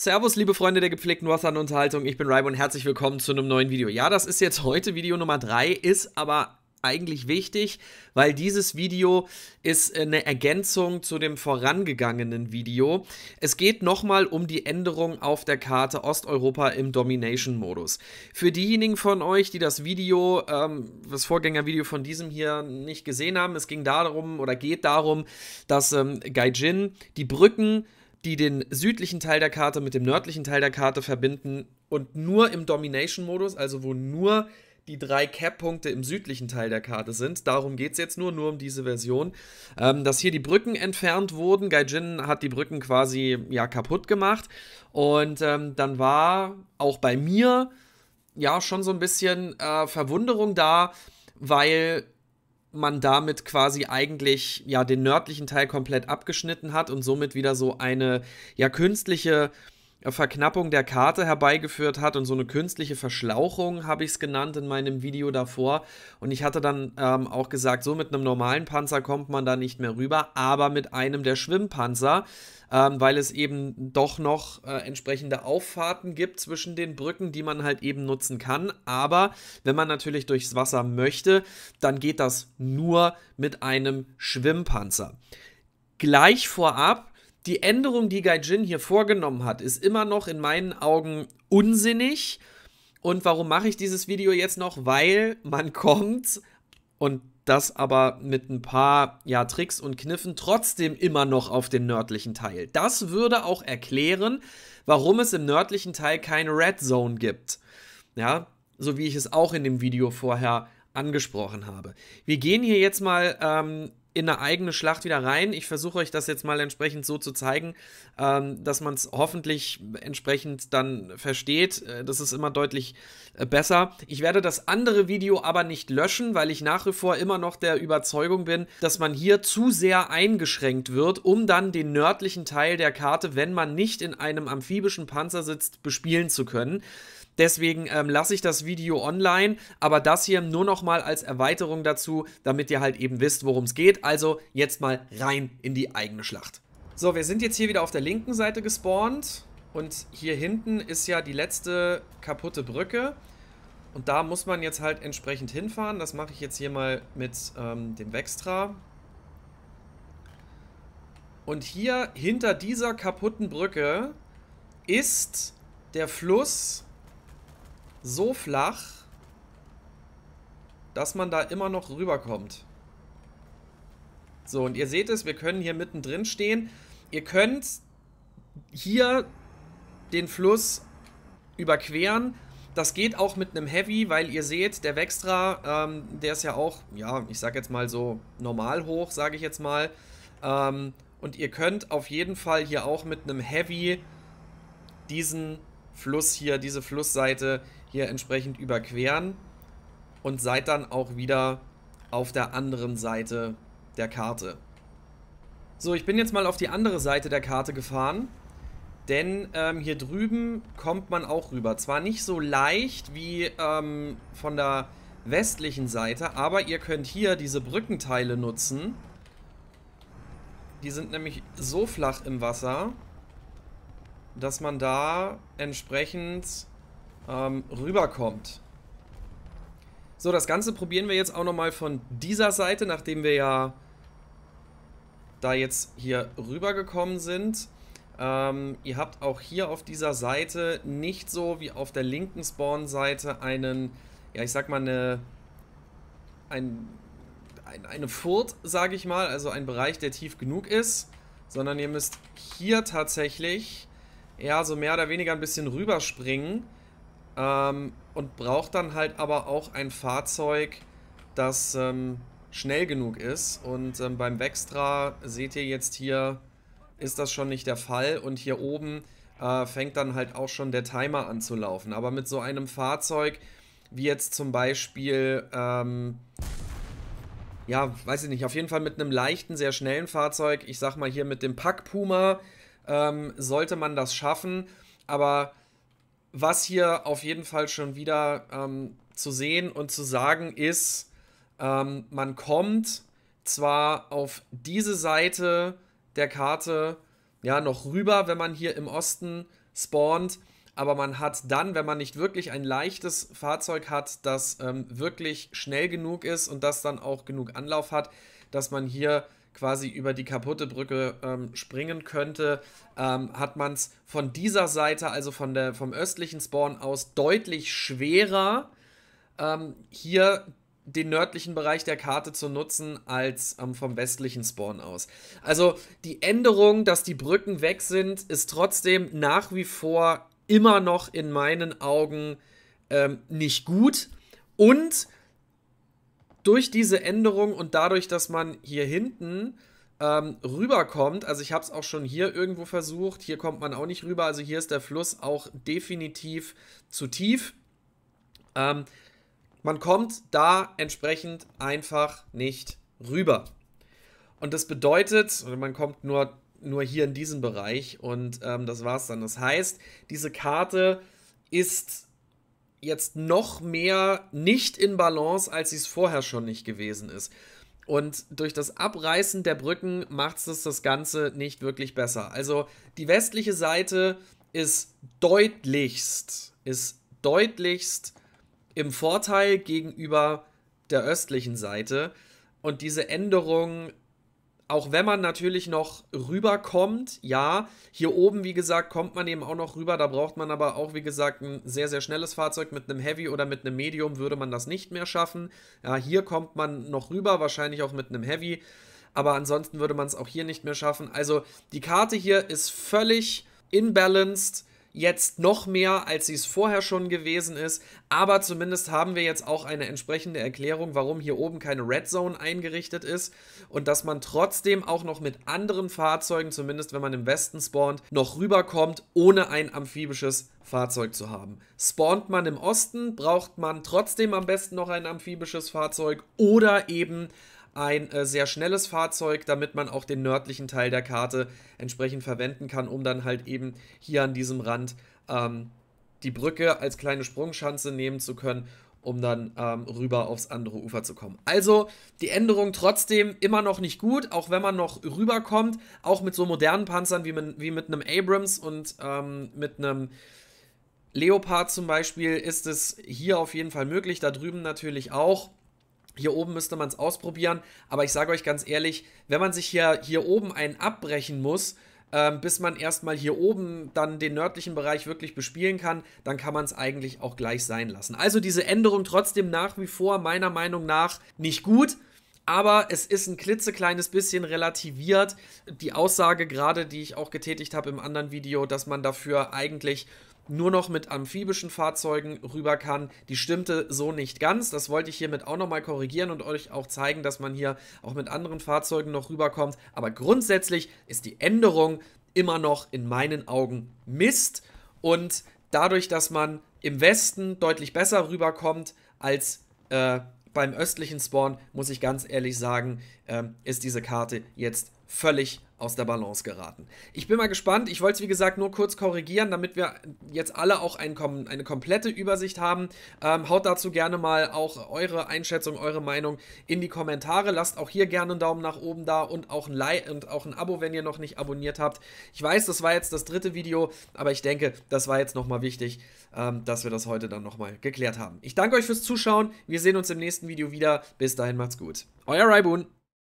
Servus, liebe Freunde der gepflegten Western-Unterhaltung, ich bin Raibo und herzlich willkommen zu einem neuen Video. Ja, das ist jetzt heute Video Nummer 3, ist aber eigentlich wichtig, weil dieses Video ist äh, eine Ergänzung zu dem vorangegangenen Video. Es geht nochmal um die Änderung auf der Karte Osteuropa im Domination-Modus. Für diejenigen von euch, die das Video, ähm, das Vorgängervideo von diesem hier nicht gesehen haben, es ging darum oder geht darum, dass ähm, Gaijin die Brücken die den südlichen Teil der Karte mit dem nördlichen Teil der Karte verbinden und nur im Domination-Modus, also wo nur die drei Cap-Punkte im südlichen Teil der Karte sind. Darum geht es jetzt nur, nur um diese Version. Ähm, dass hier die Brücken entfernt wurden. Gaijin hat die Brücken quasi ja kaputt gemacht. Und ähm, dann war auch bei mir ja schon so ein bisschen äh, Verwunderung da, weil man damit quasi eigentlich ja den nördlichen Teil komplett abgeschnitten hat und somit wieder so eine ja künstliche Verknappung der Karte herbeigeführt hat und so eine künstliche Verschlauchung, habe ich es genannt in meinem Video davor. Und ich hatte dann ähm, auch gesagt, so mit einem normalen Panzer kommt man da nicht mehr rüber, aber mit einem der Schwimmpanzer, ähm, weil es eben doch noch äh, entsprechende Auffahrten gibt zwischen den Brücken, die man halt eben nutzen kann. Aber wenn man natürlich durchs Wasser möchte, dann geht das nur mit einem Schwimmpanzer. Gleich vorab die Änderung, die Gaijin hier vorgenommen hat, ist immer noch in meinen Augen unsinnig. Und warum mache ich dieses Video jetzt noch? Weil man kommt und das aber mit ein paar ja, Tricks und Kniffen trotzdem immer noch auf den nördlichen Teil. Das würde auch erklären, warum es im nördlichen Teil keine Red Zone gibt. Ja, so wie ich es auch in dem Video vorher angesprochen habe. Wir gehen hier jetzt mal ähm, in eine eigene Schlacht wieder rein. Ich versuche euch das jetzt mal entsprechend so zu zeigen, ähm, dass man es hoffentlich entsprechend dann versteht. Äh, das ist immer deutlich äh, besser. Ich werde das andere Video aber nicht löschen, weil ich nach wie vor immer noch der Überzeugung bin, dass man hier zu sehr eingeschränkt wird, um dann den nördlichen Teil der Karte, wenn man nicht in einem amphibischen Panzer sitzt, bespielen zu können. Deswegen ähm, lasse ich das Video online, aber das hier nur nochmal als Erweiterung dazu, damit ihr halt eben wisst, worum es geht. Also jetzt mal rein in die eigene Schlacht. So, wir sind jetzt hier wieder auf der linken Seite gespawnt und hier hinten ist ja die letzte kaputte Brücke. Und da muss man jetzt halt entsprechend hinfahren. Das mache ich jetzt hier mal mit ähm, dem Vextra. Und hier hinter dieser kaputten Brücke ist der Fluss so flach, dass man da immer noch rüberkommt. So, und ihr seht es, wir können hier mittendrin stehen. Ihr könnt hier den Fluss überqueren. Das geht auch mit einem Heavy, weil ihr seht, der Wextra, ähm, der ist ja auch, ja, ich sag jetzt mal so normal hoch, sage ich jetzt mal. Ähm, und ihr könnt auf jeden Fall hier auch mit einem Heavy diesen Fluss hier, diese Flussseite hier entsprechend überqueren und seid dann auch wieder auf der anderen Seite der Karte. So, ich bin jetzt mal auf die andere Seite der Karte gefahren, denn ähm, hier drüben kommt man auch rüber. Zwar nicht so leicht wie ähm, von der westlichen Seite, aber ihr könnt hier diese Brückenteile nutzen. Die sind nämlich so flach im Wasser, dass man da entsprechend ähm, rüberkommt. So, das Ganze probieren wir jetzt auch nochmal von dieser Seite, nachdem wir ja da jetzt hier rübergekommen sind. Ähm, ihr habt auch hier auf dieser Seite nicht so wie auf der linken Spawn-Seite einen, ja ich sag mal eine, ein, ein, eine Furt, sage ich mal, also ein Bereich, der tief genug ist, sondern ihr müsst hier tatsächlich, ja so mehr oder weniger ein bisschen rüberspringen ähm, und braucht dann halt aber auch ein Fahrzeug, das ähm, schnell genug ist. Und ähm, beim Vextra seht ihr jetzt hier, ist das schon nicht der Fall. Und hier oben äh, fängt dann halt auch schon der Timer an zu laufen. Aber mit so einem Fahrzeug, wie jetzt zum Beispiel, ähm, ja, weiß ich nicht, auf jeden Fall mit einem leichten, sehr schnellen Fahrzeug, ich sag mal hier mit dem Pack Puma, ähm, sollte man das schaffen. Aber was hier auf jeden Fall schon wieder ähm, zu sehen und zu sagen ist, ähm, man kommt zwar auf diese Seite der Karte ja noch rüber, wenn man hier im Osten spawnt, aber man hat dann, wenn man nicht wirklich ein leichtes Fahrzeug hat, das ähm, wirklich schnell genug ist und das dann auch genug Anlauf hat, dass man hier quasi über die kaputte Brücke ähm, springen könnte, ähm, hat man es von dieser Seite, also von der, vom östlichen Spawn aus, deutlich schwerer, ähm, hier den nördlichen Bereich der Karte zu nutzen, als ähm, vom westlichen Spawn aus. Also die Änderung, dass die Brücken weg sind, ist trotzdem nach wie vor immer noch in meinen Augen ähm, nicht gut. Und durch diese Änderung und dadurch, dass man hier hinten ähm, rüberkommt, also ich habe es auch schon hier irgendwo versucht, hier kommt man auch nicht rüber, also hier ist der Fluss auch definitiv zu tief. Ähm, man kommt da entsprechend einfach nicht rüber. Und das bedeutet, man kommt nur, nur hier in diesen Bereich und ähm, das war's dann. Das heißt, diese Karte ist jetzt noch mehr nicht in Balance, als sie es vorher schon nicht gewesen ist. Und durch das Abreißen der Brücken macht es das Ganze nicht wirklich besser. Also die westliche Seite ist deutlichst, ist deutlichst im Vorteil gegenüber der östlichen Seite. Und diese Änderung auch wenn man natürlich noch rüberkommt, ja, hier oben, wie gesagt, kommt man eben auch noch rüber. Da braucht man aber auch, wie gesagt, ein sehr, sehr schnelles Fahrzeug. Mit einem Heavy oder mit einem Medium würde man das nicht mehr schaffen. Ja, hier kommt man noch rüber, wahrscheinlich auch mit einem Heavy. Aber ansonsten würde man es auch hier nicht mehr schaffen. Also die Karte hier ist völlig imbalanced jetzt noch mehr, als sie es vorher schon gewesen ist. Aber zumindest haben wir jetzt auch eine entsprechende Erklärung, warum hier oben keine Red Zone eingerichtet ist und dass man trotzdem auch noch mit anderen Fahrzeugen, zumindest wenn man im Westen spawnt, noch rüberkommt, ohne ein amphibisches Fahrzeug zu haben. Spawnt man im Osten, braucht man trotzdem am besten noch ein amphibisches Fahrzeug oder eben ein äh, sehr schnelles Fahrzeug, damit man auch den nördlichen Teil der Karte entsprechend verwenden kann, um dann halt eben hier an diesem Rand ähm, die Brücke als kleine Sprungschanze nehmen zu können, um dann ähm, rüber aufs andere Ufer zu kommen. Also die Änderung trotzdem immer noch nicht gut, auch wenn man noch rüberkommt, auch mit so modernen Panzern wie, mit, wie mit einem Abrams und ähm, mit einem Leopard zum Beispiel ist es hier auf jeden Fall möglich, da drüben natürlich auch. Hier oben müsste man es ausprobieren, aber ich sage euch ganz ehrlich, wenn man sich hier, hier oben einen abbrechen muss, ähm, bis man erstmal hier oben dann den nördlichen Bereich wirklich bespielen kann, dann kann man es eigentlich auch gleich sein lassen. Also diese Änderung trotzdem nach wie vor meiner Meinung nach nicht gut. Aber es ist ein klitzekleines bisschen relativiert. Die Aussage gerade, die ich auch getätigt habe im anderen Video, dass man dafür eigentlich nur noch mit amphibischen Fahrzeugen rüber kann. Die stimmte so nicht ganz. Das wollte ich hiermit auch nochmal korrigieren und euch auch zeigen, dass man hier auch mit anderen Fahrzeugen noch rüberkommt. Aber grundsätzlich ist die Änderung immer noch in meinen Augen Mist. Und dadurch, dass man im Westen deutlich besser rüberkommt als äh, beim östlichen Spawn, muss ich ganz ehrlich sagen, äh, ist diese Karte jetzt völlig aus der Balance geraten. Ich bin mal gespannt. Ich wollte es, wie gesagt, nur kurz korrigieren, damit wir jetzt alle auch ein, eine komplette Übersicht haben. Ähm, haut dazu gerne mal auch eure Einschätzung, eure Meinung in die Kommentare. Lasst auch hier gerne einen Daumen nach oben da und auch ein Like und auch ein Abo, wenn ihr noch nicht abonniert habt. Ich weiß, das war jetzt das dritte Video, aber ich denke, das war jetzt nochmal wichtig, ähm, dass wir das heute dann nochmal geklärt haben. Ich danke euch fürs Zuschauen. Wir sehen uns im nächsten Video wieder. Bis dahin macht's gut. Euer Raibun.